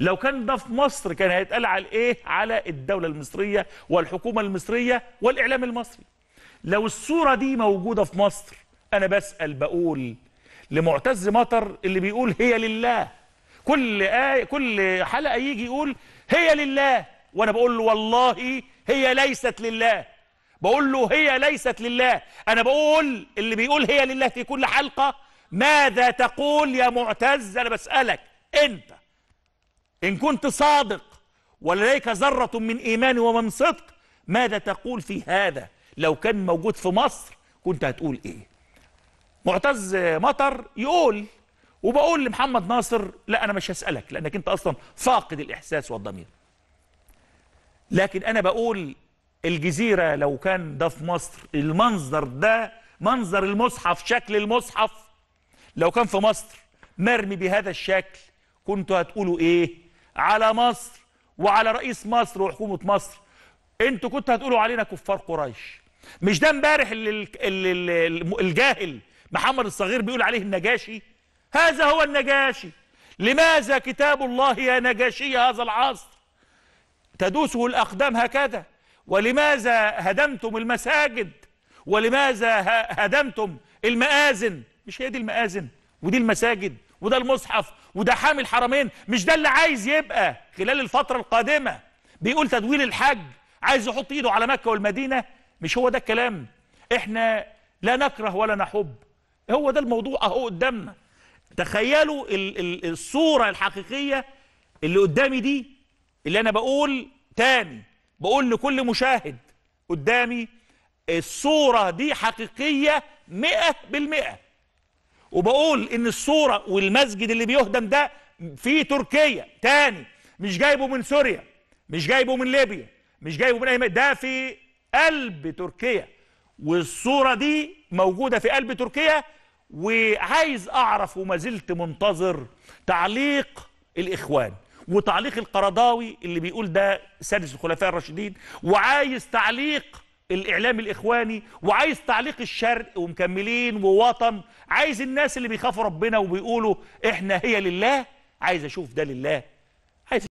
لو كان ده في مصر كان هيتقال على ايه على الدولة المصرية والحكومة المصرية والإعلام المصري لو الصورة دي موجودة في مصر أنا بسأل بقول لمعتز مطر اللي بيقول هي لله كل آية كل حلقة يجي يقول هي لله وأنا بقول له والله هي ليست لله بقول له هي ليست لله أنا بقول اللي بيقول هي لله في كل حلقة ماذا تقول يا معتز أنا بسألك أنت إن كنت صادق ولديك ذرة من إيمان ومن صدق ماذا تقول في هذا لو كان موجود في مصر كنت هتقول إيه معتز مطر يقول وبقول لمحمد ناصر لا أنا مش هسألك لأنك أنت أصلا فاقد الإحساس والضمير لكن أنا بقول الجزيرة لو كان ده في مصر المنظر ده منظر المصحف شكل المصحف لو كان في مصر مرمي بهذا الشكل كنتوا هتقولوا إيه على مصر وعلى رئيس مصر وحكومه مصر انتوا كنتوا هتقولوا علينا كفار قريش مش ده امبارح اللي الجاهل محمد الصغير بيقول عليه النجاشي هذا هو النجاشي لماذا كتاب الله يا نجاشي هذا العصر تدوسه الأقدام هكذا ولماذا هدمتم المساجد ولماذا هدمتم المآذن مش هي دي المآذن ودي المساجد وده المصحف وده حامي الحرمين مش ده اللي عايز يبقى خلال الفترة القادمة بيقول تدويل الحج عايز يحط ايده على مكة والمدينة مش هو ده الكلام احنا لا نكره ولا نحب هو ده الموضوع اهو قدامنا تخيلوا الصورة الحقيقية اللي قدامي دي اللي انا بقول تاني بقول لكل مشاهد قدامي الصورة دي حقيقية مئة بالمئة وبقول ان الصورة والمسجد اللي بيهدم ده في تركيا تاني مش جايبه من سوريا مش جايبه من ليبيا مش جايبه من اي ده في قلب تركيا والصورة دي موجودة في قلب تركيا وعايز اعرف وما زلت منتظر تعليق الاخوان وتعليق القرضاوي اللي بيقول ده سادس الخلفاء الراشدين وعايز تعليق الإعلام الإخواني وعايز تعليق الشرق ومكملين ووطن عايز الناس اللي بيخافوا ربنا وبيقولوا إحنا هي لله عايز أشوف ده لله